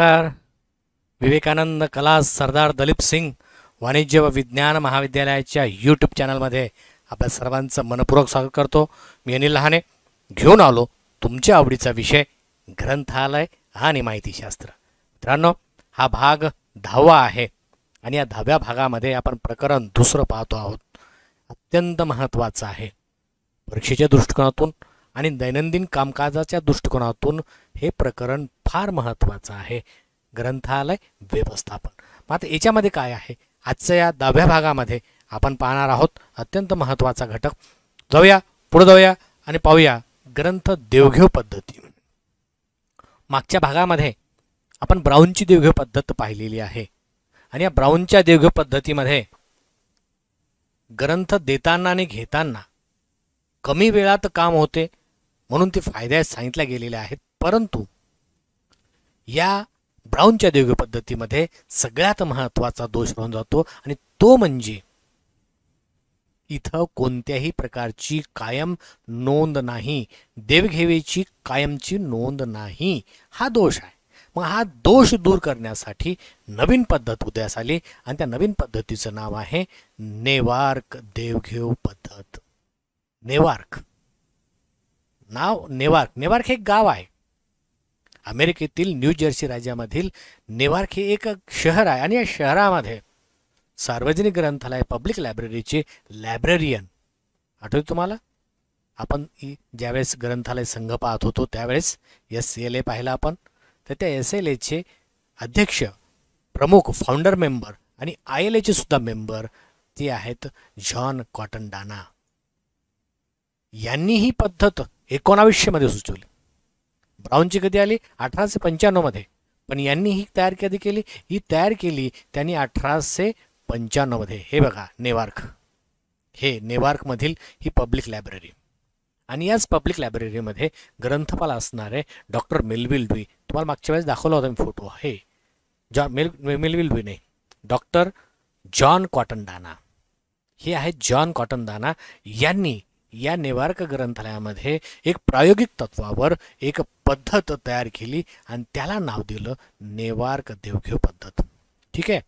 नमस्कार विवेकानंद कला सरदार दलीप सिंग वाणिज्य व विज्ञान महाविद्यालयाच्या यूट्यूब चॅनलमध्ये आपल्या सर्वांचं मनपूर्वक स्वागत करतो मी अनिल लहाने घेऊन आलो तुमच्या आवडीचा विषय ग्रंथालय आणि माहितीशास्त्र मित्रांनो हा भाग दहावा आहे आणि या दहाव्या भागामध्ये आपण प्रकरण दुसरं पाहतो आहोत अत्यंत महत्त्वाचं आहे परीक्षेच्या दृष्टिकोनातून आणि दैनंदिन कामकाजाच्या दृष्टिकोनातून हे प्रकरण फार महत्वाचं आहे ग्रंथालय व्यवस्थापन मात्र याच्यामध्ये काय आहे आजच्या या दहाव्या भागामध्ये आपण पाहणार आहोत अत्यंत महत्त्वाचा घटक जाऊया पुढे जाऊया आणि पाहूया ग्रंथ देवघेव पद्धती मागच्या भागामध्ये आपण ब्राऊनची देवघेव पद्धत पाहिलेली आहे आणि या ब्राऊनच्या देवघेव पद्धतीमध्ये ग्रंथ देताना आणि घेताना कमी वेळात काम होते म्हणून ते फायद्यात सांगितल्या गेलेल्या आहेत परंतु या ब्राऊनच्या देवघेव पद्धतीमध्ये सगळ्यात महत्त्वाचा दोष म्हणून जातो आणि तो म्हणजे इथं कोणत्याही प्रकारची कायम नोंद नाही देवघेवीची कायमची नोंद नाही हा दोष आहे मग हा दोष दूर करण्यासाठी नवीन पद्धत उदयास आली आणि त्या नवीन पद्धतीचं नाव आहे नेवार्क देवघेव पद्धत नेवार्क नाव नेवार्क नेवार्क हे गाव आहे अमेरिकेतील न्यू जर्सी राज्यामधील नेवार्क हे एक शहर आहे आणि या शहरामध्ये सार्वजनिक ग्रंथालय पब्लिक लायब्ररीचे लायब्ररियन आठवते तुम्हाला आपण ज्यावेळेस ग्रंथालय संघ पाहत होतो त्यावेळेस एस एल ए पाहिला आपण तर त्या एस एल एचे अध्यक्ष प्रमुख फाउंडर मेंबर आणि आय एल एचे सुद्धा मेंबर ते आहेत जॉन कॉटन डाना यांनी ही पद्धत एकोणावीसशेमध्ये सुचवली ब्राऊनची कधी आली अठराशे पंच्याण्णवमध्ये पण यांनी ही तयार कधी केली ही तयार केली त्यांनी अठराशे पंच्याण्णवमध्ये हे बघा नेवार्क हे नेवार्कमधील ही पब्लिक लायब्ररी आणि याच पब्लिक लायब्ररीमध्ये ग्रंथपाल असणारे डॉक्टर मेलविल डुई तुम्हाला मागच्या वेळेस दाखवला होता मी फोटो हे जॉ मेल मेलविल डुई नाही डॉक्टर जॉन कॉटन हे आहेत जॉन कॉटन यांनी या नेवार्क ग्रंथालयामध्ये एक प्रायोगिक तत्वावर एक पद्धत तयार केली आणि त्याला नाव दिलं नेवारक देवघेव पद्धत ठीक आहे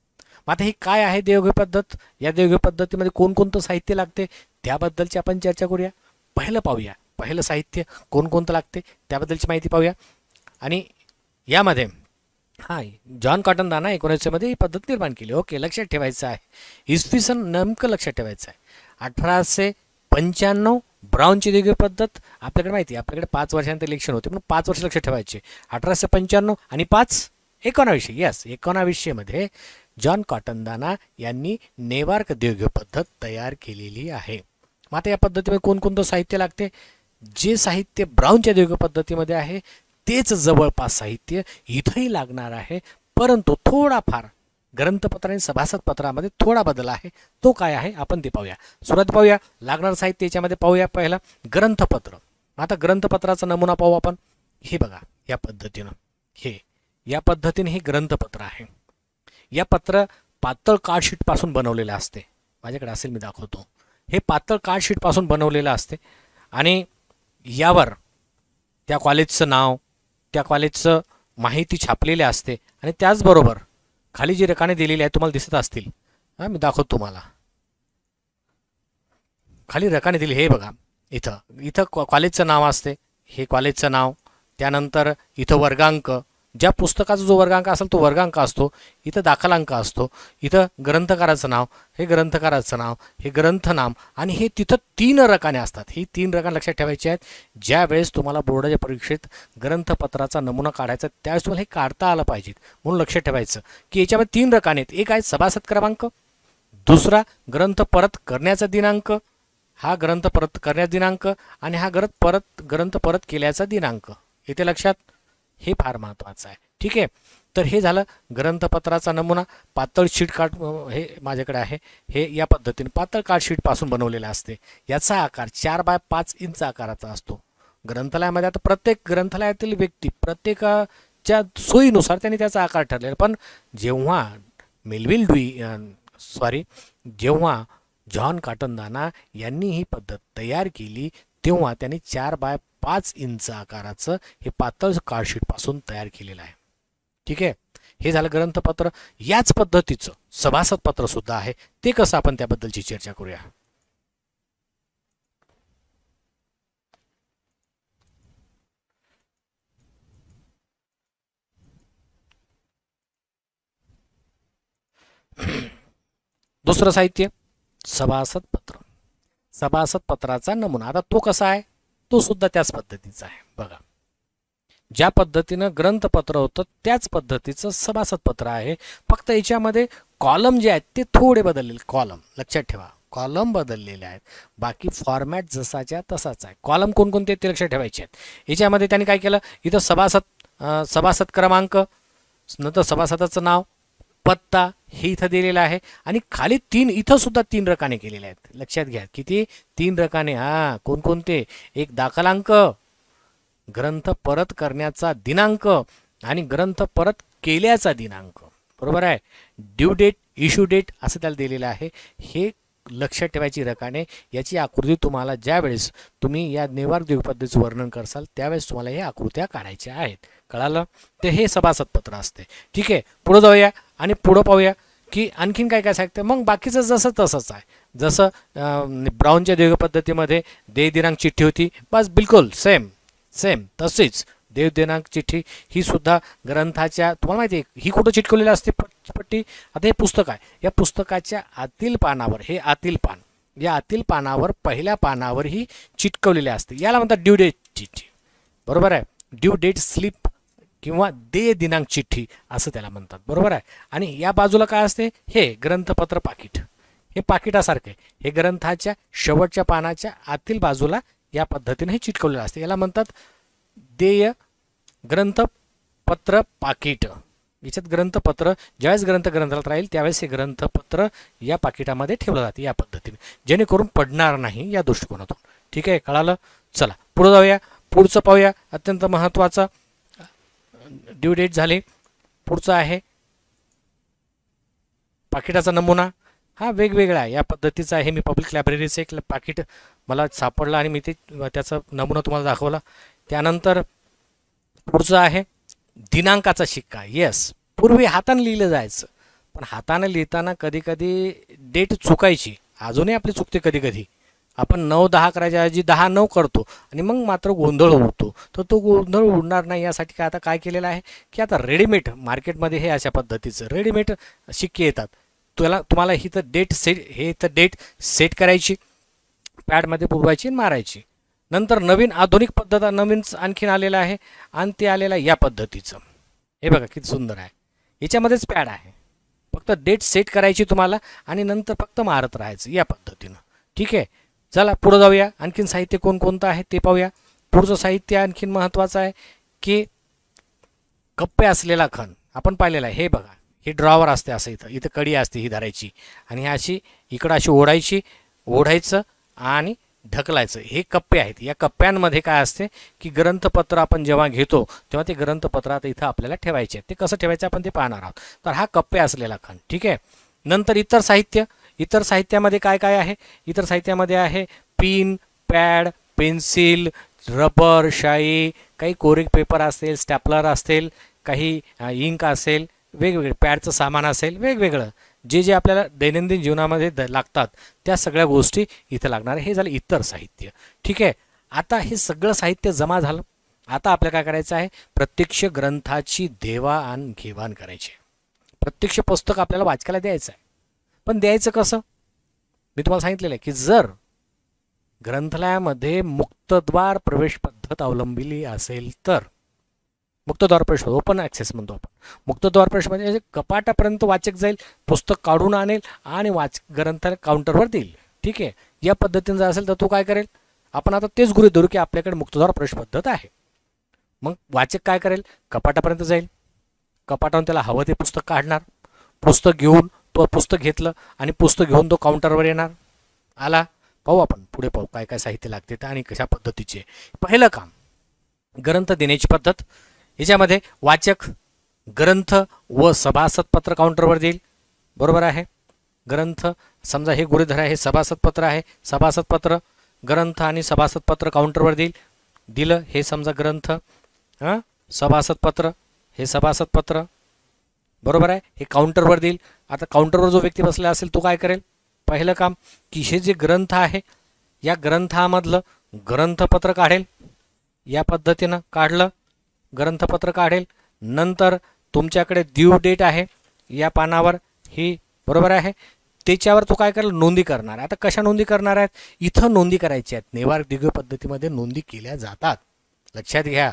मग आता ही काय आहे देवघेव पद्धत या देवघेव पद्धतीमध्ये कोणकोणतं साहित्य लागते त्याबद्दलची आपण चर्चा करूया पहिलं पाहूया पहिलं साहित्य कोणकोणतं लागते त्याबद्दलची माहिती पाहूया आणि यामध्ये हां जॉन कॉटन दाना एकोणीसशेमध्ये ही पद्धत निर्माण केली ओके लक्षात ठेवायचं आहे इसवी सन नेमकं लक्षात ठेवायचं आहे अठराशे पंच्याण्णव ब्राऊनची वेगळी पद्धत आपल्याकडे माहिती आहे आपल्याकडे पाच वर्षांत इलेक्शन होते म्हणून पाच वर्ष लक्ष ठेवायचे अठराशे पंच्याण्णव आणि पाच एकोणावीसशे यस एकोणावीसशेमध्ये जॉन कॉटनदाना यांनी नेवार्क दीर्घ पद्धत तयार केलेली आहे मग आता या पद्धतीमध्ये कोणकोणतं साहित्य लागते जे साहित्य ब्राऊनच्या दीर्घ पद्धतीमध्ये आहे तेच जवळपास साहित्य इथंही लागणार आहे परंतु थोडाफार ग्रंथपत्र आणि सभासद पत्रामध्ये थोडा बदल आहे तो काय आहे आपण ते पाहूया सुरुवात पाहूया लागणार साहित्य याच्यामध्ये पाहूया पहिला ग्रंथपत्र आता ग्रंथपत्राचा नमुना पाहू आपण हे बघा या पद्धतीनं हे या पद्धतीने हे ग्रंथपत्र आहे या पत्र पातळ कार्डशीटपासून बनवलेलं असते माझ्याकडे असेल मी दाखवतो हे पातळ कार्डशीटपासून बनवलेलं असते आणि यावर त्या कॉलेजचं नाव त्या कॉलेजचं माहिती छापलेली असते आणि त्याचबरोबर खाली जी रकाने दिलेली आहे तुम्हाला दिसत असतील हां मी दाखवतो तुम्हाला खाली रकाने दिली हे बघा इथं इथं कॉ कॉलेजचं नाव असते हे कॉलेजचं नाव त्यानंतर इथं वर्गांक ज्या पुस्तकाचा जो वर्गांक असेल तो वर्गांक असतो इथं दाखलांक असतो इथं ग्रंथकाराचं नाव हे ग्रंथकाराचं नाव हे ग्रंथनाम आणि हे तिथं तीन रकाने असतात ही तीन रकाने लक्षात ठेवायची आहेत ज्या वेळेस तुम्हाला बोर्डाच्या परीक्षेत ग्रंथपत्राचा नमुना काढायचा त्यावेळेस तुम्हाला हे काढता आलं पाहिजे म्हणून लक्षात ठेवायचं की याच्यामध्ये तीन रकाने आहेत एक आहे सभासद क्रमांक दुसरा ग्रंथ परत करण्याचा दिनांक हा ग्रंथ परत करण्याचा दिनांक आणि हा ग्रंथ परत ग्रंथ परत केल्याचा दिनांक येते लक्षात हे फार महत्त्वाचं आहे ठीक आहे तर हे झालं ग्रंथपत्राचा नमुना पातळ शीट कार्ड हे माझ्याकडे आहे हे या पद्धतीने पातळ कार्ड पासून बनवलेलं असते याचा आकार चार बाय पाच इंच आकाराचा असतो ग्रंथालयामध्ये आता प्रत्येक ग्रंथालयातील व्यक्ती प्रत्येकाच्या सोयीनुसार त्यांनी त्याचा आकार ठरलेला पण जेव्हा मेलविल डुई सॉरी जेव्हा जॉन काटनदाना यांनी ही पद्धत तयार केली तेव्हा त्यांनी चार बाय पाच इंच आकाराचं हे पातळ पासून तयार केलेलं आहे ठीक आहे हे झालं ग्रंथपत्र याच पद्धतीचं सभासद पत्र सुद्धा आहे ते कसं आपण त्याबद्दलची चर्चा करूया दुसरं साहित्य सभासद पत्र सभासद पत्राचा नमुना आता तो कसा आहे तो सुद्धा त्याच पद्धतीचा आहे बघा ज्या पद्धतीनं ग्रंथपत्र होतं त्याच पद्धतीचं सभासद पत्र आहे फक्त याच्यामध्ये कॉलम जे आहेत ते थोडे बदललेले कॉलम लक्षात ठेवा कॉलम बदललेले आहेत बाकी फॉर्मॅट जसाच्या तसाच आहे कॉलम कोणकोणते ते लक्षात ठेवायचे आहेत याच्यामध्ये त्यांनी काय केलं इथं सभासद सभासद क्रमांक नंतर सभासदाचं नाव पत्ता हे इथं दिलेला आहे आणि खाली तीन इथं सुद्धा तीन रकाने केलेले आहेत लक्षात घ्या किती तीन रकाने हा कोणकोणते एक दाखलांक ग्रंथ परत करण्याचा दिनांक आणि ग्रंथ परत केल्याचा दिनांक बरोबर आहे ड्यू डेट इश्यू डेट असं त्याला दिलेलं आहे हे लक्षात ठेवायची रकाने याची आकृती तुम्हाला ज्यावेळेस तुम्ही या नेवार द्विपद्धतीचं वर्णन करसाल त्यावेळेस तुम्हाला या आकृत्या काढायच्या आहेत कळालं ते हे सभासदपत्र असते ठीक आहे पुढे जाऊया आणि पुढं पाहूया की आणखीन काय काय सांगते मग बाकीचं जसं तसंच आहे जसं ब्राऊनच्या देव पद्धतीमध्ये देव दिनांक चिठ्ठी होती बस बिलकुल सेम सेम तशीच देव दिनांक चिठ्ठी ही सुद्धा ग्रंथाच्या तुम्हाला माहिती आहे ही कुठं चिटकवलेली असते पट्टी आता हे पुस्तक आहे या पुस्तकाच्या आतील पानावर हे आतील पान या आतील पानावर पहिल्या पानावर ही चिटकवलेली असते याला म्हणतात ड्यू डेट चिठ्ठी बरोबर आहे ड्यू डेट स्लिप किंवा दे दिनांक चिठ्ठी असं त्याला म्हणतात बरोबर आहे आणि या बाजूला काय असते हे ग्रंथपत्र पाकिट हे पाकिटासारखे हे ग्रंथाच्या शेवटच्या पानाच्या आतील बाजूला या पद्धतीने हे चिटकवलेलं असते याला म्हणतात देय ग्रंथपत्र पाकिट याच्यात ग्रंथपत्र ज्यावेळेस ग्रंथ ग्रंथालयात राहील त्यावेळेस हे ग्रंथपत्र या पाकिटामध्ये ठेवलं जाते या पद्धतीने जेणेकरून पडणार नाही या दृष्टिकोनातून ठीक आहे कळालं चला पुढं जाऊया पुढचं पाहूया अत्यंत महत्त्वाचं ड्यू डेट झाले पुढचं आहे पाकिटाचा नमुना हा वेगवेगळा आहे या पद्धतीचा आहे मी पब्लिक लायब्ररीचं एक पाकिट मला सापडलं आणि मी ते त्याचा नमुना तुम्हाला दाखवला त्यानंतर पुढचं आहे दिनांकाचा शिक्का येस पूर्वी हाताने लिहिलं जायचं पण हाताने लिहिताना कधी कधी डेट चुकायची अजूनही आपली चुकते कधी कधी आपण नऊ दहा करायच्या ऐवजी दहा नऊ करतो आणि मग मात्र गोंधळ उडतो तर तो गोंधळ उडणार नाही यासाठी काय आता काय केलेलं आहे की आता रेडीमेड मार्केटमध्ये हे अशा पद्धतीचं रेडीमेड शिक्के येतात तुला तुम्हाला ही तर डेट सेट हे तर डेट सेट करायची पॅडमध्ये पुरवायची आणि मारायची नंतर नवीन आधुनिक पद्धत नवीन आणखीन आलेलं आहे आणि ते आलेलं आहे या पद्धतीचं हे बघा किती सुंदर आहे याच्यामध्येच पॅड आहे फक्त डेट सेट करायची तुम्हाला आणि नंतर फक्त मारत राहायचं या पद्धतीनं ठीक आहे चला पुढं जाऊया आणखीन साहित्य कोणकोणतं आहे ते पाहूया पुढचं साहित्य आणखीन महत्त्वाचं आहे की कप्पे असलेला खण आपण पाहिलेला आहे हे बघा हे ड्रॉवर असते असं इथं इथं कडी असते ही धरायची आणि अशी इकडं अशी ओढायची ओढायचं आणि ढकलायचं हे कप्पे आहेत या कप्प्यांमध्ये काय असते की ग्रंथपत्र आपण जेव्हा घेतो तेव्हा ते ग्रंथपत्र आता इथं आपल्याला ठेवायचे आहेत ते कसं ठेवायचं आपण ते पाहणार आहोत तर हा कप्पे असलेला खण ठीक आहे नंतर इतर साहित्य इतर साहित्यामध्ये काय काय आहे इतर साहित्यामध्ये आहे पिन पॅड पेन्सिल रबर शाई काही कोरिक पेपर असेल स्टॅपलर असेल काही इंक असेल वेगवेगळे पॅडचं सामान असेल वेगवेगळं जे जे आपल्याला दैनंदिन जीवनामध्ये द लागतात त्या सगळ्या गोष्टी इथं लागणार हे झालं इतर साहित्य ठीक आहे आता हे सगळं साहित्य जमा झालं आता आपल्याला काय करायचं आहे प्रत्यक्ष ग्रंथाची देवाण घेवाण करायची प्रत्यक्ष पुस्तक आपल्याला वाचकायला द्यायचं आहे पण द्यायचं कसं मी तुम्हाला सांगितलेलं आहे की जर ग्रंथालयामध्ये मुक्तद्वार प्रवेश पद्धत अवलंबिली असेल तर मुक्तद्वार प्रवेश ओपन ॲक्सेस म्हणतो आपण मुक्तद्वार प्रवेश म्हणजे कपाटापर्यंत वाचक जाईल पुस्तक काढून आणेल आणि वाच ग्रंथालय काउंटरवर देईल ठीक आहे या पद्धतीने जर असेल तर तो काय करेल आपण आता तेच गृहित धरू की आपल्याकडे मुक्तद्वार प्रवेश पद्धत आहे मग वाचक काय करेल कपाटापर्यंत जाईल कपाटावरून त्याला हवं ते पुस्तक काढणार पुस्तक घेऊन प पुस्तक घेतलं आणि पुस्तक घेऊन तो काउंटरवर येणार आला पाहू आपण पुढे पाहू काय काय साहित्य लागते ते आणि कशा पद्धतीचे पहिलं काम ग्रंथ देण्याची पद्धत याच्यामध्ये वाचक ग्रंथ व सभासदपत्र काउंटरवर देईल बरोबर आहे ग्रंथ समजा हे गुरुधर आहे सभासदपत्र आहे सभासदपत्र ग्रंथ आणि सभासदपत्र काउंटरवर देईल दिलं हे समजा ग्रंथ हां सभासदपत्र हे सभासदपत्र बरोबर आहे हे काउंटरवर देईल आता काउंटरवर जो व्यक्ती बसला असेल तो काय करेल पहिलं काम की हे जे ग्रंथ आहे या ग्रंथामधलं ग्रंथपत्र काढेल या पद्धतीनं काढलं ग्रंथपत्र काढेल नंतर तुमच्याकडे ड्यू डेट आहे या पानावर ही बरोबर आहे त्याच्यावर तो काय करेल नोंदी करणार आहे आता कशा नोंदी करणार आहेत इथं नोंदी करायची आहेत नेवार दिघ पद्धतीमध्ये नोंदी केल्या जातात लक्षात घ्या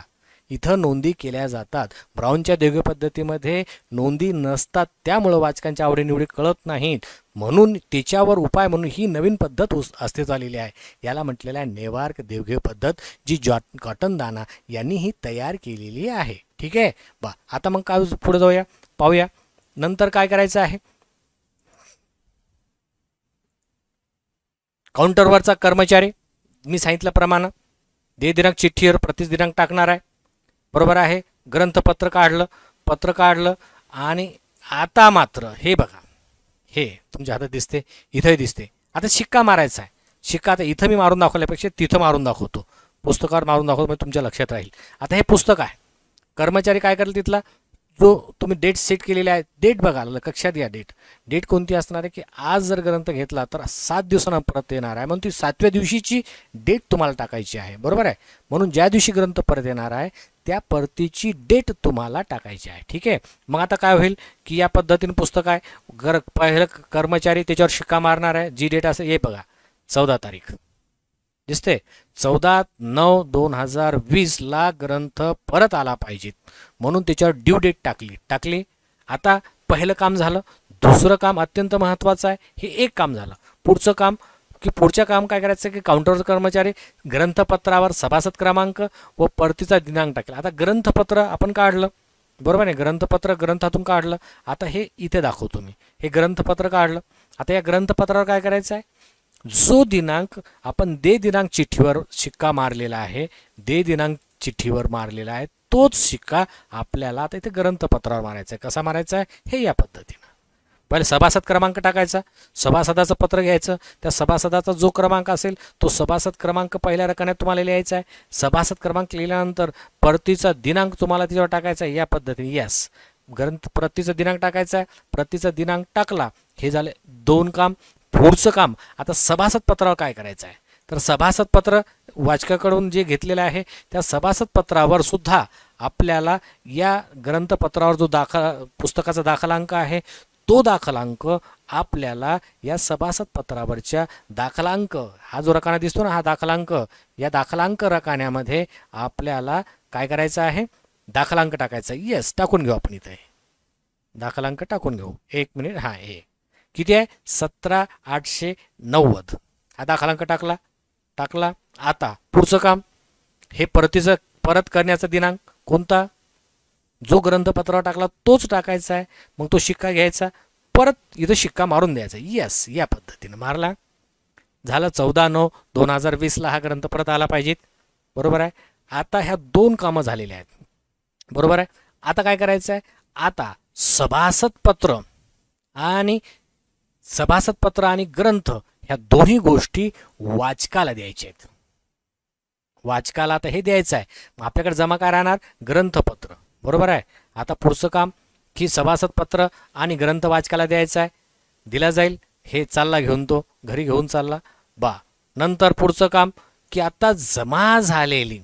इथं नोंदी केल्या जातात ब्राऊनच्या देवघेव पद्धतीमध्ये नोंदी नसतात त्यामुळं वाचकांच्या आवडीनिवडी कळत नाहीत म्हणून तिच्यावर उपाय म्हणून ही नवीन पद्धत उस अस्तित्व आलेली आहे याला म्हटलेल्या नेवार्क देवघेव पद्धत जी जॉ कॉटन दाना यांनी ही तयार केलेली आहे ठीक आहे बा आता मग काय पुढे जाऊया पाहूया नंतर काय करायचं आहे काउंटरवरचा कर्मचारी मी सांगितल्याप्रमाणे दे दिनांक चिठ्ठीवर प्रतिदिनांक टाकणार आहे बरोबर आहे ग्रंथपत्र काढलं पत्र काढलं आणि आता मात्र हे बघा हे तुमच्या हातात दिसते इथंही दिसते आता शिक्का मारायचा आहे शिक्का आता इथं मी मारून दाखवल्यापेक्षा तिथं मारून दाखवतो पुस्तकावर मारून दाखवतो म्हणजे तुमच्या लक्षात राहील आता हे पुस्तक आहे कर्मचारी काय करेल तिथला जो तुम्ही डेट सेट केलेली आहे डेट बघा लक्षात घ्या डेट डेट कोणती असणार आहे की आज जर ग्रंथ घेतला तर सात दिवसांना परत येणार आहे म्हणून ती सातव्या दिवशीची डेट तुम्हाला टाकायची आहे बरोबर आहे म्हणून ज्या दिवशी ग्रंथ परत येणार आहे त्या परतीची डेट तुम्हाला टाकायची आहे ठीक आहे मग आता काय होईल की या पद्धतीनं पुस्तक आहे गर पहिलं कर्मचारी त्याच्यावर शिक्का मारणार आहे जी डेट असेल हे बघा चौदा तारीख दिसते चौदा नऊ दोन हजार वीसला ग्रंथ परत आला पाहिजे म्हणून त्याच्यावर ड्यू डेट टाकली टाकली आता पहिलं काम झालं दुसरं काम अत्यंत महत्वाचं आहे हे एक काम झालं पुढचं काम की पुढचं काम काय करायचं की काउंटर कर्मचारी ग्रंथपत्रावर सभासद क्रमांक व परतीचा दिनांक टाकेल आता ग्रंथपत्र आपण काढलं बरोबर आहे ग्रंथपत्र ग्रंथातून काढलं आता हे इथे दाखवतो मी हे ग्रंथपत्र काढलं आता या ग्रंथपत्रावर काय करायचं आहे जो दिनांक आपण दे दिनांक चिठ्ठीवर शिक्का मारलेला आहे दे दिनांक चिठ्ठीवर मारलेला आहे तोच शिक्का आपल्याला आता इथे ग्रंथपत्रावर मारायचा आहे कसा मारायचा आहे हे या पद्धतीनं पहिले सभासद क्रमांक टाकायचा सभासदाचं पत्र घ्यायचं त्या सभासदाचा जो क्रमांक असेल तो सभासद क्रमांक पहिल्या रकान्यात तुम्हाला लिहायचा आहे सभासद क्रमांक लिहिल्यानंतर परतीचा दिनांक तुम्हाला तिच्यावर टाकायचा आहे या पद्धतीने यस ग्रंथ प्रतीचा दिनांक टाकायचा आहे प्रतीचा दिनांक टाकला हे झाले दोन काम पुढचं काम आता सभासद पत्रावर काय करायचं आहे तर सभासद पत्र वाचकाकडून जे घेतलेलं आहे त्या सभासद पत्रावर सुद्धा आपल्याला या ग्रंथपत्रावर जो दाखला पुस्तकाचा दाखलांक आहे तो दाखलांक आपल्याला या सभासद पत्रावरच्या दाखलांक हा जो रकाना दिसतो ना हा दाखलांक या दाखलांक रकान्यामध्ये आपल्याला काय करायचं आहे दाखलांक टाकायचा येस टाकून घेऊ आपण इथे दाखलांक टाकून घेऊ एक मिनिट हा हे किती आहे सतरा आठशे नव्वद हा दाखलांक टाकला टाकला आता पुढचं काम हे परतीचं परत करण्याचा दिनांक कोणता जो ग्रंथपत्रावर टाकला तोच टाकायचा आहे मग तो शिक्का घ्यायचा परत इथं शिक्का मारून द्यायचा येस या पद्धतीनं मारला झालं चौदा नऊ दोन हजार वीसला हा ग्रंथ परत आला पाहिजेत बरोबर आहे आता ह्या दोन कामं झालेल्या आहेत बरोबर आहे आता काय करायचं आहे आता पत्र आणि सभासदपत्र आणि ग्रंथ ह्या दोन्ही गोष्टी वाचकाला द्यायच्या आहेत वाचकाला आता हे द्यायचं आहे मग आपल्याकडे जमा काय राहणार ग्रंथपत्र बरोबर आहे आता पुढचं काम की सभासदपत्र आणि ग्रंथ वाचकाला द्यायचं आहे दिला जाईल हे चालला घेऊन तो घरी घेऊन चालला बा नंतर पुढचं काम की आता जमा झालेली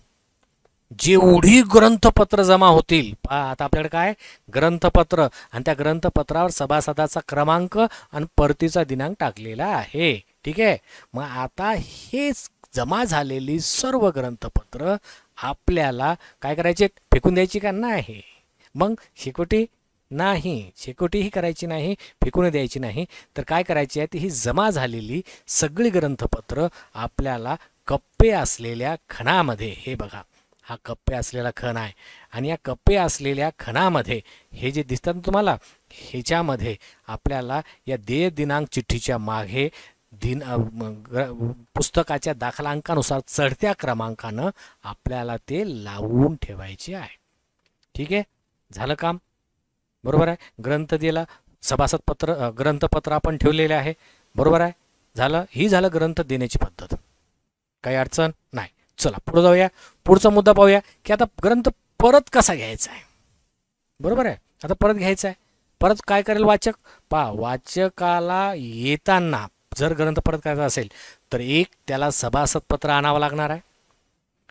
जेवढी ग्रंथपत्र जमा होतील आता आपल्याकडे काय ग्रंथपत्र आणि त्या ग्रंथपत्रावर सभासदाचा क्रमांक आणि परतीचा दिनांक टाकलेला आहे ठीक आहे मग आता हेच जमा झालेली सर्व ग्रंथपत्र आपल्याला काय करायचे फेकून द्यायची का नाही मग शेकोटी नाही ही करायची नाही फेकून द्यायची नाही तर काय करायची आहे ती ही जमा झालेली सगळी ग्रंथपत्र आपल्याला कप्पे असलेल्या खणामध्ये हे बघा हा कप्पे असलेला खण आहे आणि या कप्पे असलेल्या खणामध्ये हे जे दिसतात ना तुम्हाला ह्याच्यामध्ये आपल्याला या देय दिनांक चिठ्ठीच्या मागे दिन पुस्तकाच्या दाखलांकानुसार चढत्या क्रमांकानं आपल्याला ते लावून ठेवायचे आहे ठीक आहे झालं काम बरोबर आहे ग्रंथ दिला सभासदपत्र ग्रंथपत्र आपण ठेवलेले आहे बरोबर आहे झालं ही झालं ग्रंथ देण्याची पद्धत काही अडचण नाही चला पुढे जाऊया पुढचा मुद्दा पाहूया की आता ग्रंथ परत कसा घ्यायचा आहे बरोबर आहे आता परत घ्यायचा आहे परत काय करेल वाचक पा वाचकाला येताना जर ग्रंथ परत करायचा असेल तर एक त्याला सभासदपत्र आणावं लागणार आहे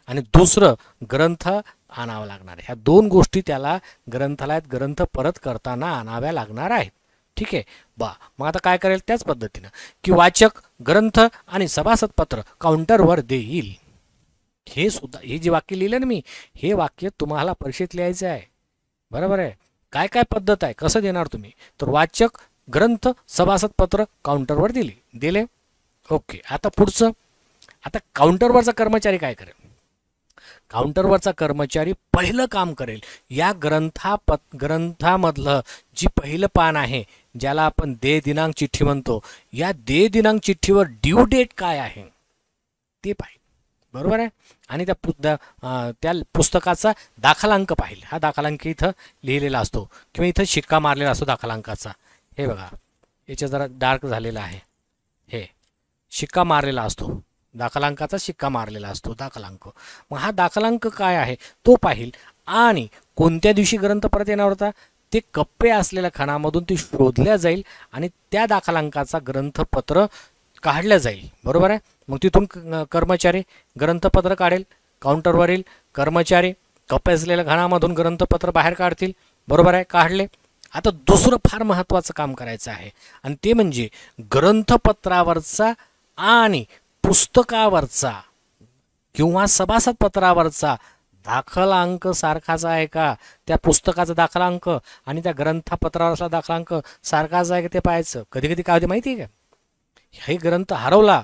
आणि दुसरं ग्रंथ आणावा लागणार आहे ह्या दोन गोष्टी त्याला ग्रंथालयात ग्रंथ परत करताना आणाव्या लागणार आहेत ठीक आहे बा मग आता काय करेल त्याच पद्धतीनं की वाचक ग्रंथ आणि सभासदपत्र काउंटरवर देईल हे सुद्धा हे जे वाक्य लिहिलं ना मी हे वाक्य तुम्हाला परीक्षेत लिहायचं आहे बरोबर आहे काय काय पद्धत आहे कसं देणार तुम्ही तर वाचक ग्रंथ सभासदपत्र काउंटरवर दिले दिले ओके आता पुढचं आता काउंटरवरचा कर्मचारी काय करेल काउंटरवरचा कर्मचारी पहिलं काम करेल या ग्रंथाप ग्रंथामधलं जी पहिलं पान आहे ज्याला आपण दे दिनांक चिठ्ठी म्हणतो या दे दिनांक चिठ्ठीवर ड्यू डेट काय आहे ते पाहिजे बरोबर आहे आणि त्या पु त्या पुस्तकाचा दाखलांक पाहिजे हा दाखलांक इथं लिहिलेला असतो किंवा इथं शिक्का मारलेला असतो दाखलांकाचा हे बघा याच्या जरा डार्क झालेलं आहे हे शिक्का मारलेला असतो दाखलांकाचा शिक्का मारलेला असतो दाखलांक मग हा दाखलांक काय आहे तो पाहिल आणि कोणत्या दिवशी ग्रंथ परत येणार होता ते कप्पे असलेल्या खणामधून ते शोधल्या जाईल आणि त्या दाखलांकाचा ग्रंथपत्र काढलं जाईल बरोबर आहे मग तिथून कर्मचारी ग्रंथपत्र काढेल काउंटरवरील कर्मचारी कप्पे असलेल्या घणामधून ग्रंथपत्र बाहेर काढतील बरोबर आहे काढले आता दुसरं फार महत्त्वाचं काम करायचं आहे आणि ते म्हणजे ग्रंथपत्रावरचा आणि पुस्तकावरचा किंवा सभासदपत्रावरचा दाखला अंक सारखाच आहे का त्या पुस्तकाचा दाखला अंक आणि त्या ग्रंथपत्रावरचा दाखला अंक सारखाच आहे का ते पाहायचं कधी कधी काय होते माहिती आहे का हे ग्रंथ हरवला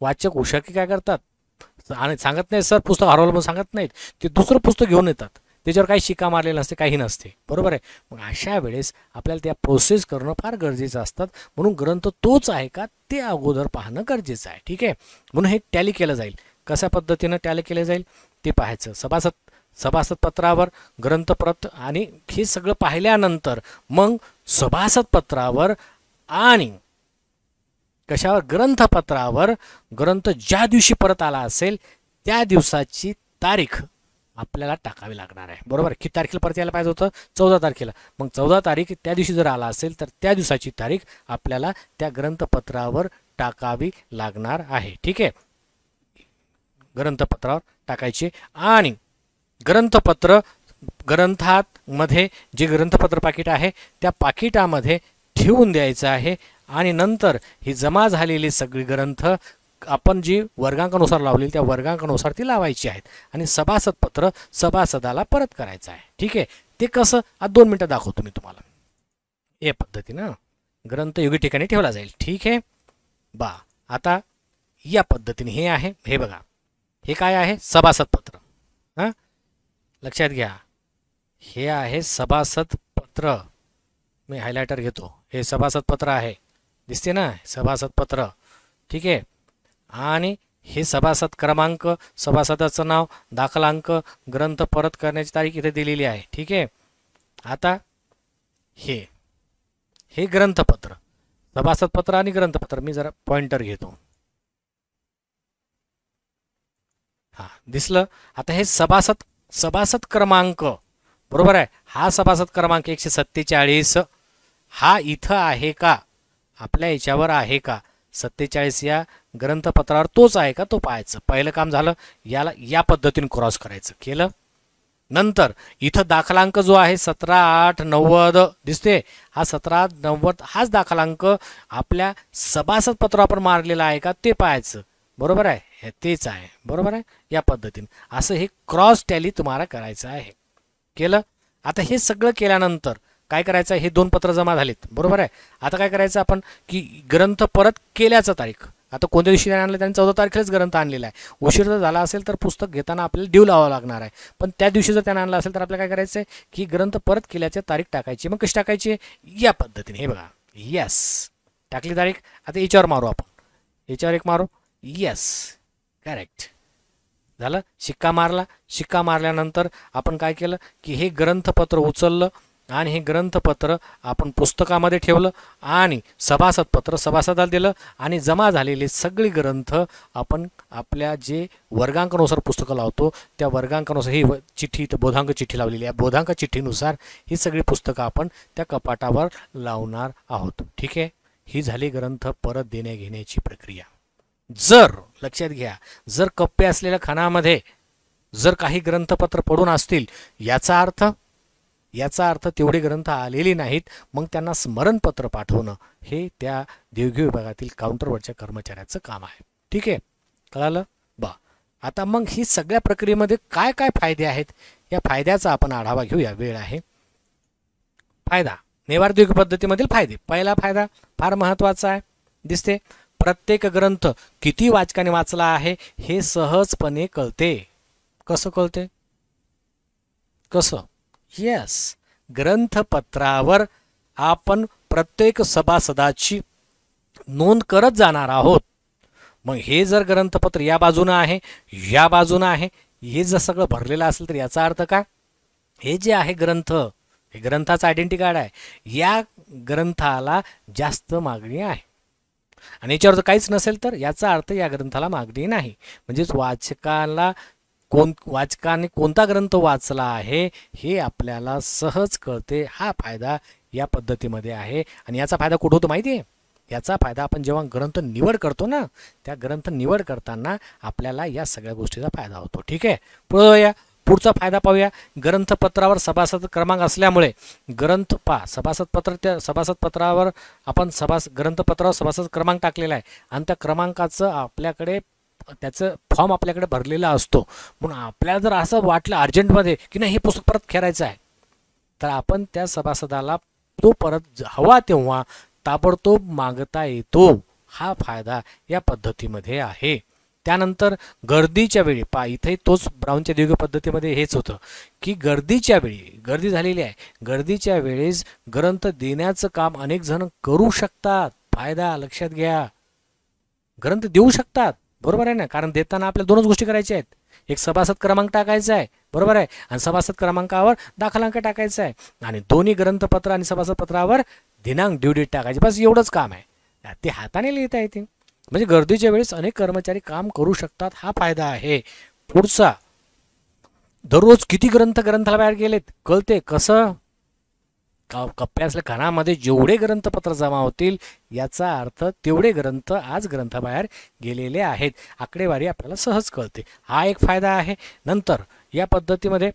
वाचक की काय करतात आणि सांगत नाही सर पुस्तक हरवलं म्हणून सांगत नाहीत ते दुसरं पुस्तक घेऊन येतात त्याच्यावर काही शिका मारलेलं नसते काही नसते बरोबर आहे मग अशा वेळेस आपल्याला त्या प्रोसेस करणं फार गरजेचं असतात म्हणून ग्रंथ तोच आहे का ते अगोदर पाहणं गरजेचं आहे ठीक आहे म्हणून हे टॅली केलं जाईल कशा पद्धतीनं टॅली केलं जाईल ते पाहायचं सभासद सभासदपत्रावर ग्रंथप्रत आणि हे सगळं पाहिल्यानंतर मग सभासदपत्रावर आणि कशावर ग्रंथपत्रावर ग्रंथ ज्या दिवशी परत आला असेल त्या दिवसाची तारीख आपल्याला टाकावी लागणार आहे बरोबर किती तारखेला परत यायला पाहिजे होतं चौदा तारखेला मग चौदा तारीख त्या दिवशी जर आला असेल तर त्या दिवसाची तारीख आपल्याला त्या ग्रंथपत्रावर टाकावी लागणार आहे ठीक आहे ग्रंथपत्रावर टाकायचे आणि ग्रंथपत्र ग्रंथात मध्ये जे ग्रंथपत्र पाकिट आहे त्या पाकिटामध्ये ठेवून द्यायचं आहे आणि नंतर ही जमा झालेली सगळी ग्रंथ आपण जी वर्गांकानुसार लावलेली त्या वर्गांकानुसार ती लावायची आहेत आणि सभासद पत्र सभासदाला परत करायचं आहे ठीक आहे ते कसं आता दोन मिनटं दाखवतो मी तुम्हाला या पद्धतीनं ग्रंथ योग्य ठिकाणी ठेवला जाईल ठीक आहे बा आता या पद्धतीने हे आहे हे बघा हे काय आहे सभासद पत्र हां लक्षात घ्या हे आहे सभासद पत्र मी हायलायटर घेतो हे सभासद पत्र आहे दिसते ना सभासद पत्र ठीक आहे आणि हे सभासद क्रमांक सभासदाचं नाव दाखलांक ग्रंथ परत करण्याची तारीख इथे दिलेली आहे ठीक आहे आता हे हे ग्रंथपत्र सभासदपत्र आणि ग्रंथपत्र मी जरा पॉइंटर घेतो हां दिसलं आता हे सभासद सभासद क्रमांक बरोबर आहे हा सभासद क्रमांक एकशे सत्तेचाळीस हा इथं आहे का आपल्या याच्यावर आहे का सत्तेचाळीस या ग्रंथपत्रावर तोच आहे का तो पाहायचं पहिलं काम झालं याला या पद्धतीने क्रॉस करायचं केलं नंतर इथं दाखलांक जो आहे सतरा आठ नव्वद दिसते हा सतरा नव्वद हाच दाखलांक आपल्या सभासद पत्रावर मारलेला आहे का ते पाहायचं बरोबर आहे तेच आहे बरोबर आहे या पद्धतीने असं हे क्रॉस टॅली तुम्हाला करायचं आहे केलं आता हे सगळं केल्यानंतर काय करायचं हे दोन पत्र जमा झालेत बरोबर आहे आता काय करायचं आपण की ग्रंथ परत केल्याचा तारीख आता कोणत्या दिवशी आणलं त्यांनी चौदा तारखेलाच ग्रंथ आणलेला आहे उशीर जर झाला असेल तर पुस्तक घेताना आपल्याला ड्यू लावावा लागणार आहे पण त्या दिवशी जर त्यानं आणलं असेल तर आपल्याला काय करायचं आहे की ग्रंथ परत केल्याची तारीख टाकायची मग कशी टाकायची या पद्धतीने हे बघा येस टाकली तारीख आता याच्यावर मारू आपण याच्यावर एक मारू येस करेक्ट झालं शिक्का मारला शिक्का मारल्यानंतर आपण काय केलं की हे ग्रंथपत्र उचललं आणि हे ग्रंथपत्र आपण पुस्तकामध्ये ठेवलं आणि सभासदपत्र सभासदाला दिलं आणि जमा झालेले सगळे ग्रंथ आपण आपल्या जे वर्गांकानुसार पुस्तकं लावतो त्या वर्गांकानुसार ही चिठ्ठी बोधांक चिठ्ठी लावलेली आहे बोधांक चिठ्ठीनुसार ही सगळी पुस्तकं आपण त्या कपाटावर लावणार आहोत ठीक आहे ही झाली ग्रंथ परत देण्या घेण्याची प्रक्रिया जर लक्षात घ्या जर कप्पे असलेल्या खणामध्ये जर काही ग्रंथपत्र पडून असतील याचा अर्थ याचा अर्थ तेवढे ग्रंथ आलेले नाहीत मग त्यांना स्मरणपत्र पाठवणं हे त्या देवघेव विभागातील काउंटरवरच्या कर्मचाऱ्याचं काम आहे ठीक आहे कळालं ब आता मग ही सगळ्या प्रक्रियेमध्ये काय काय फायदे आहेत या फायद्याचा आपण आढावा घेऊया वेळ आहे फायदा नैवार्थिक पद्धतीमधील फायदे पहिला फायदा फार महत्त्वाचा आहे दिसते प्रत्येक ग्रंथ किती वाचकाने वाचला आहे हे सहजपणे कळते कसं कळते कसं येस ग्रंथपत्रावर आपण प्रत्येक सभासदाची नोंद करत जाणार आहोत मग हे जर ग्रंथपत्र या बाजूनं आहे या बाजूनं आहे हे जर सगळं भरलेलं असेल तर याचा अर्थ काय हे जे आहे ग्रंथ हे ग्रंथाचं आयडेंटिटी कार्ड आहे या ग्रंथाला जास्त मागणी आहे आणि याच्यावर काहीच नसेल तर याचा अर्थ या ग्रंथाला मागणी नाही म्हणजेच वाचकाला कोण वाचकाने कोणता ग्रंथ वाचला आहे हे आपल्याला सहज कळते हा फायदा या पद्धतीमध्ये आहे आणि याचा फायदा कुठं होतो माहिती आहे याचा फायदा आपण जेव्हा ग्रंथ निवड करतो ना त्या ग्रंथ निवड करताना आपल्याला या सगळ्या गोष्टीचा फायदा होतो ठीक आहे पुढे जाऊया पुढचा फायदा पाहूया ग्रंथपत्रावर सभासद क्रमांक असल्यामुळे ग्रंथ पा सभासदपत्र त्या सभासदपत्रावर आपण सभास ग्रंथपत्रावर सभासद क्रमांक टाकलेला आहे आणि त्या क्रमांकाचं आपल्याकडे त्याचं फॉर्म आपल्याकडे भरलेला असतो म्हणून आपल्याला जर असं वाटलं अर्जंटमध्ये की नाही हे पुस्तक परत खेळायचं आहे तर आपण त्या सभासदाला तो परत हवा तेव्हा ताबडतोब मागता येतो हा फायदा या पद्धतीमध्ये आहे त्यानंतर गर्दीच्या वेळी पा इथे तोच ब्राऊनच्या दिव्य पद्धतीमध्ये हेच होतं की गर्दीच्या वेळी गर्दी झालेली आहे गर्दीच्या वेळेस ग्रंथ देण्याचं काम अनेक जण करू शकतात फायदा लक्षात घ्या ग्रंथ देऊ शकतात बरोबर आहे ना कारण देताना आपल्याला दोनच गोष्टी करायच्या आहेत एक सभासद क्रमांक टाकायचा आहे बरोबर आहे आणि सभासद क्रमांकावर दाखलांक टाकायचा आहे आणि दोन्ही ग्रंथपत्र आणि सभासद पत्रावर दिनांक ड्यू डेट टाकायची बस एवढंच काम आहे ते हाताने लिहिता येते म्हणजे गर्दीच्या वेळेस अनेक कर्मचारी काम करू शकतात हा फायदा आहे पुढचा दररोज किती ग्रंथ ग्रंथाला बाहेर गेलेत कळते कसं का कप्प्यासल्या कानामध्ये जेवढे ग्रंथपत्र जमा होतील याचा अर्थ तेवढे ग्रंथ आज ग्रंथाबाहेर गेलेले आहेत आकडेवारी आपल्याला सहज कळते हा एक फायदा आहे नंतर या पद्धतीमध्ये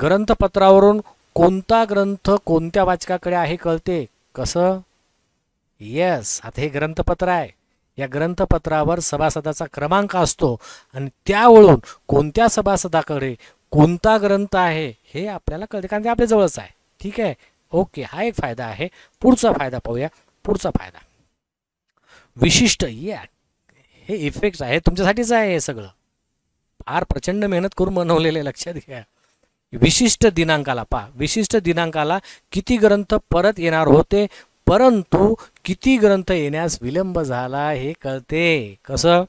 ग्रंथपत्रावरून कोणता ग्रंथ कोणत्या वाचकाकडे आहे कळते कसं येस आता हे ग्रंथपत्र आहे या ग्रंथपत्रावर सभासदाचा क्रमांक असतो आणि त्यावरून कोणत्या सभासदाकडे कोणता ग्रंथ आहे हे आपल्याला कळते कारण ते आपल्याजवळच आहे ठीक आहे ओके हा एक फायदा आहे पुढचा फायदा पाहूया पुढचा फायदा विशिष्ट या हे इफेक्ट आहे तुमच्यासाठीच आहे हे सगळं फार प्रचंड मेहनत करून बनवलेले लक्षात घ्या विशिष्ट दिनांकाला पा विशिष्ट दिनांकाला किती ग्रंथ परत येणार होते परंतु किती ग्रंथ येण्यास विलंब झाला हे कळते कसं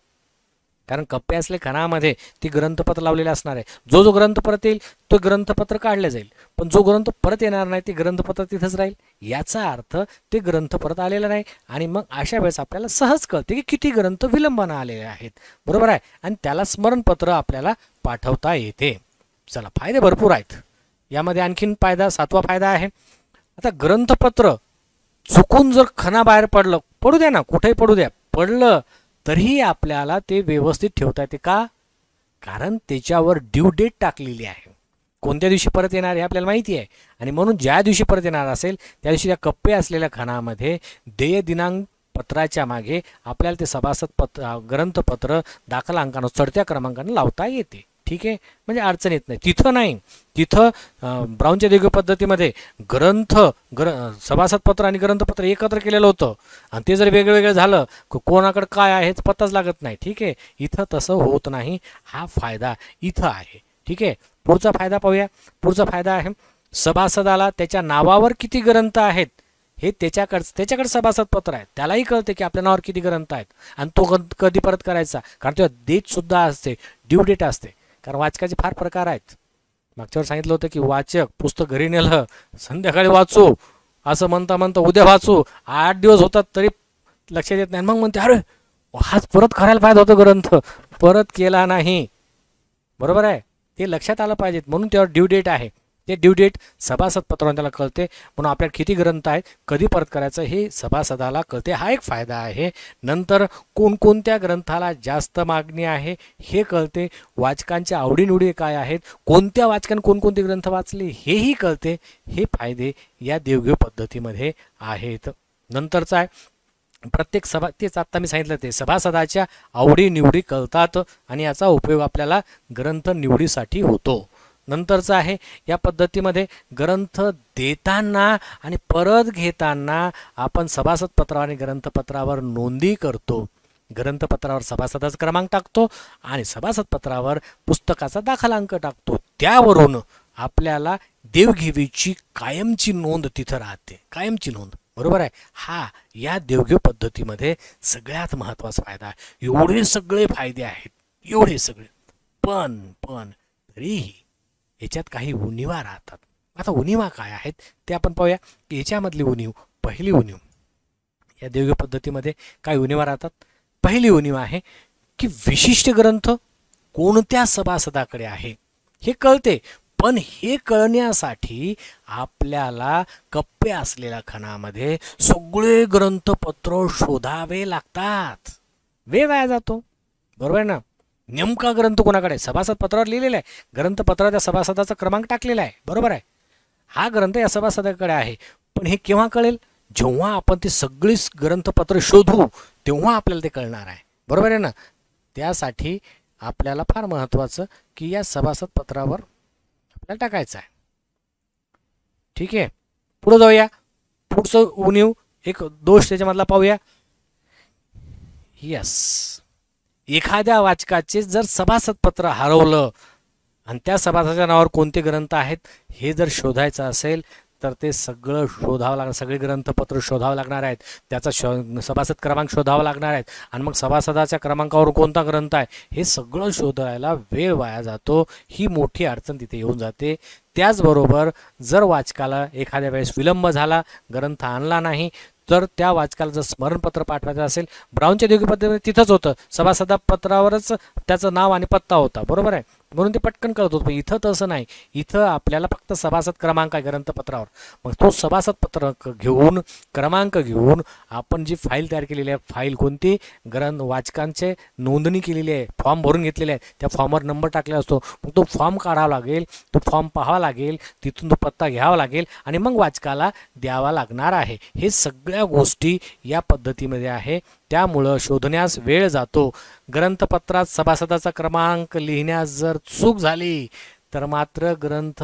कारण कप्पे असले खणामध्ये ती ग्रंथपत्र लावलेले असणार आहे जो जो ग्रंथ परत येईल तो ग्रंथपत्र काढले जाईल पण जो ग्रंथ परत येणार नाही ते ग्रंथपत्र तिथंच राहील याचा अर्थ ते ग्रंथ परत आलेला नाही आणि मग अशा वेळेस आपल्याला सहज कळते की किती ग्रंथ विलंबनं आलेले आहेत बरोबर आहे आणि त्याला स्मरणपत्र आपल्याला पाठवता येते चला फायदे भरपूर आहेत यामध्ये आणखीन फायदा सातवा फायदा आहे आता ग्रंथपत्र चुकून जर खना बाहेर पडलं पडू द्या ना कुठेही पडू द्या पडलं तरीही आपल्याला ते व्यवस्थित ठेवता येते का कारण त्याच्यावर ड्यू डेट टाकलेली आहे कोणत्या दिवशी परत येणार हे आपल्याला माहिती आहे आणि म्हणून ज्या दिवशी परत येणार असेल त्या दिवशी त्या कप्पे असलेल्या खानामध्ये देय दिनांक पत्राच्या मागे आपल्याला ते सभासद पत्र ग्रंथपत्र दाखला अंकानं चढत्या क्रमांकानं लावता येते ठीक आहे म्हणजे अडचण येत नाही तिथं नाही तिथं ब्राऊनच्या दिव्य पद्धतीमध्ये ग्रंथ ग्र सभासदपत्र आणि ग्रंथपत्र एकत्र केलेलं होतं आणि ते जर वेगळं झालं कोणाकडं काय आहे पत्ताच लागत नाही ठीक आहे इथं तसं होत नाही हा फायदा इथं आहे ठीक आहे पुढचा फायदा पाहूया पुढचा फायदा आहे सभासदाला त्याच्या नावावर किती ग्रंथ आहेत हे त्याच्याकडं त्याच्याकडे सभासदपत्र आहे त्यालाही कळते की आपल्या नावावर किती ग्रंथ आहेत आणि तो कधी परत करायचा कारण तेव्हा डेटसुद्धा असते ड्यू डेट असते कारण वाचकाचे फार प्रकार आहेत मागच्यावर सांगितलं होतं की वाचक पुस्तक घरी नेलं संध्याकाळी वाचू असं म्हणता म्हणता उद्या वाचू आठ दिवस होतात तरी लक्षात येत नाही मग म्हणते अरे हाच परत करायला पाहिजे होतं ग्रंथ परत केला नाही बरोबर आहे ते लक्षात आलं पाहिजेत म्हणून त्यावर ड्यू डेट आहे ते ड्यू डेट सभासद पत्रांना त्याला कळते म्हणून आपल्याला किती ग्रंथ आहेत कधी परत करायचं हे सभासदाला कळते हा एक फायदा आहे नंतर कोणकोणत्या ग्रंथाला जास्त मागणी आहे हे कळते वाचकांच्या आवडीनिवडी काय आहेत कोणत्या वाचकांनी कोणकोणते ग्रंथ वाचले हेही कळते हे फायदे या देवघेव पद्धतीमध्ये आहेत नंतरचा आहे प्रत्येक सभा तेच आत्ता मी सांगितलं ते सभासदाच्या आवडीनिवडी कळतात आणि याचा उपयोग आपल्याला ग्रंथ निवडीसाठी होतो नंतरचं आहे या पद्धतीमध्ये ग्रंथ देताना आणि परत घेताना आपण सभासदपत्र आणि ग्रंथपत्रावर नोंदी करतो ग्रंथपत्रावर सभासदाचा क्रमांक टाकतो आणि सभासदपत्रावर पुस्तकाचा दाखलांक टाकतो त्यावरून आपल्याला देवघेवीची कायमची नोंद तिथं राहते कायमची नोंद बरोबर आहे हा या देवघेव पद्धतीमध्ये सगळ्यात महत्वाचा फायदा आहे एवढे सगळे फायदे आहेत एवढे सगळे पण पण तरीही याच्यात काही उणिवा राहतात आता उणिवा काय आहेत ते आपण पाहूया की याच्यामधली उणीव पहिली उणीव या देवगी पद्धतीमध्ये काय उणिवा राहतात पहिली उणीव आहे की विशिष्ट ग्रंथ कोणत्या सभासदाकडे आहे हे कळते पण हे कळण्यासाठी आपल्याला कप्पे असलेल्या खणामध्ये सगळे ग्रंथपत्र शोधावे लागतात वे वाया जातो बरोबर ना नेमका ग्रंथ कोणाकडे सभासद पत्रावर लिहिलेला आहे ग्रंथपत्रात या सभासदाचा क्रमांक टाकलेला आहे बरोबर आहे हा ग्रंथ या सभासदाकडे आहे पण हे केव्हा कळेल जेव्हा आपण ते सगळीच ग्रंथपत्र शोधू तेव्हा आपल्याला ते कळणार आहे बरोबर आहे ना त्यासाठी आपल्याला फार महत्वाचं की या सभासद पत्रावर आपल्याला टाकायचं आहे ठीक आहे पुढं जाऊया पुढचं उणीव एक दोष त्याच्यामधला पाहूया यस एखाद्या वाचकाचे जर सभासदपत्र हरवलं आणि त्या सभासदाच्या नावावर कोणते ग्रंथ आहेत हे जर शोधायचं असेल तर ते सगळं शोधावं लागणार सगळे ग्रंथपत्र शोधावं लागणार आहेत त्याचा शो सभासद क्रमांक शोधावा लागणार आहेत आणि मग सभासदाच्या क्रमांकावर कोणता ग्रंथ आहे हे सगळं शोधायला वेळ वाया जातो ही मोठी अडचण तिथे येऊन जाते त्याचबरोबर जर वाचकाला एखाद्या वेळेस विलंब झाला ग्रंथ आणला नाही तर त्या वाचकाला जर स्मरणपत्र पाठवायचं असेल ब्राऊनच्या योग्य पद्धतीने तिथंच होतं सभासदा पत्रावरच त्याचं नाव आणि पत्ता होता बरोबर आहे म्हणून ते पटकन करत होतो पण इथं तसं नाही इथं आपल्याला फक्त सभासद क्रमांक आहे ग्रंथपत्रावर मग तो सभासद पत्र घेऊन क्रमांक घेऊन आपण जी फाईल तयार केलेली आहे फाईल कोणती ग्रंथ वाचकांचे नोंदणी केलेली आहे फॉर्म भरून घेतलेले आहे त्या फॉर्मवर नंबर टाकलेला असतो मग तो फॉर्म काढावा लागेल तो फॉर्म पाहावा लागेल तिथून तो पत्ता घ्यावा लागेल आणि मग वाचकाला द्यावा लागणार आहे हे सगळ्या गोष्टी या पद्धतीमध्ये आहे त्यामुळं शोधण्यास वेळ जातो ग्रंथपत्रात सभासदाचा क्रमांक लिहिण्यास जर चूक झाली तर मात्र ग्रंथ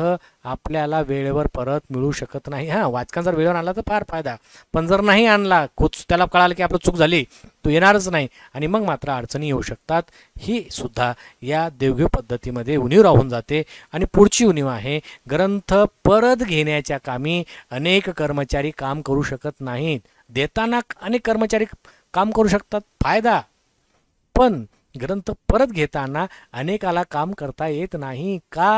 आपल्याला वेळेवर परत मिळू शकत नाही हां वाचकां जर वेळेवर आणला तर फार फायदा पण जर नाही आणला खूच त्याला कळालं की आपलं चूक झाली तो येणारच नाही आणि मग मात्र अडचणी येऊ शकतात ही सुद्धा या देवघेव पद्धतीमध्ये उणीव राहून जाते आणि पुढची उणीव आहे ग्रंथ परत घेण्याच्या कामी अनेक कर्मचारी काम करू शकत नाहीत देताना अनेक कर्मचारी काम करू शकतात फायदा पण ग्रंथ परत घेताना अनेकाला काम करता येत नाही का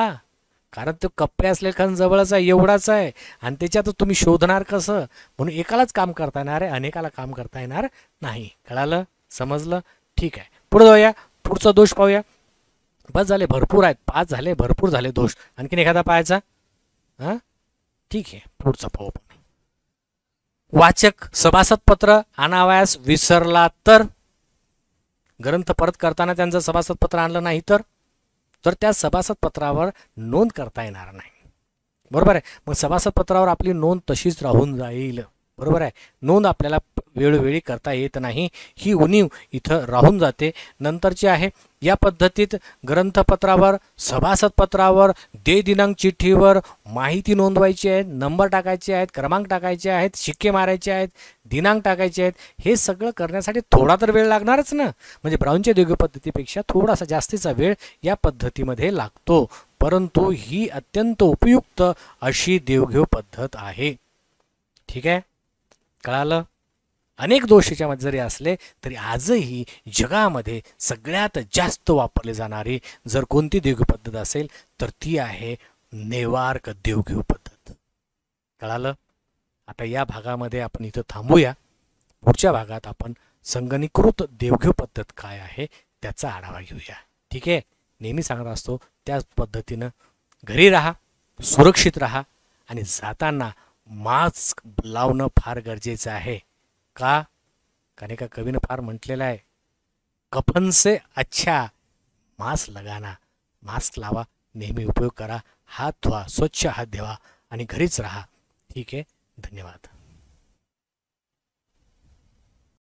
कारण तो कप्पे असलेला कारण जवळच आहे एवढाच आहे आणि त्याच्यात तुम्ही शोधणार कसं म्हणून एकालाच काम करता येणार आहे अनेकाला काम करता येणार नाही कळालं समजलं ठीक आहे पुढे जाऊया पुढचा दोष पाहूया बस झाले भरपूर आहेत पाच झाले भरपूर झाले दोष आणखीन एखादा पाहायचा हां ठीक आहे पुढचा पाहू वाचक सभासदपत्र आणावयास विसरला तर ग्रंथ परत करताना त्यांचं सभासदपत्र आणलं नाही तर तर त्या सभासदपत्रावर नोंद करता येणार नाही बरोबर आहे मग सभासदपत्रावर आपली नोंद तशीच राहून जाईल बरोबर आहे नोंद आपल्याला वेळोवेळी करता येत नाही ही उणीव इथं राहून जाते नंतरची आहे या पद्धतीत ग्रंथपत्रावर सभासदपत्रावर दे दिनांक चिठ्ठीवर माहिती नोंदवायची आहे नंबर टाकायचे आहेत क्रमांक टाकायचे आहेत शिक्के मारायचे आहेत दिनांक टाकायचे आहेत हे सगळं करण्यासाठी थोडा तर वेळ लागणारच ना म्हणजे ब्राऊनच्या दिव्य पद्धतीपेक्षा थोडासा जास्तीचा वेळ या पद्धतीमध्ये लागतो परंतु ही अत्यंत उपयुक्त अशी देवघेव पद्धत आहे ठीक आहे कळालं अनेक दोष याच्यामध्ये जरी असले तरी आजही जगामध्ये सगळ्यात जास्त वापरली जाणारी जर कोणती देवघेव पद्धत असेल तर ती आहे नेवार्क देवघेव पद्धत कळालं आता या भागामध्ये आपण इथं थांबूया पुढच्या भागात आपण संगणीकृत देवघेव पद्धत काय आहे त्याचा आढावा घेऊया ठीक आहे नेहमी सांगत असतो त्याच पद्धतीनं घरी राहा सुरक्षित राहा आणि जाताना मास्क लावणं फार गरजेचं आहे का कारण का कवीनं फार म्हटलेलं आहे कफन अच्छा मास्क लगाना मास्क लावा नेहमी उपयोग करा हात धुवा स्वच्छ हात ध्यावा आणि घरीच राहा ठीक आहे धन्यवाद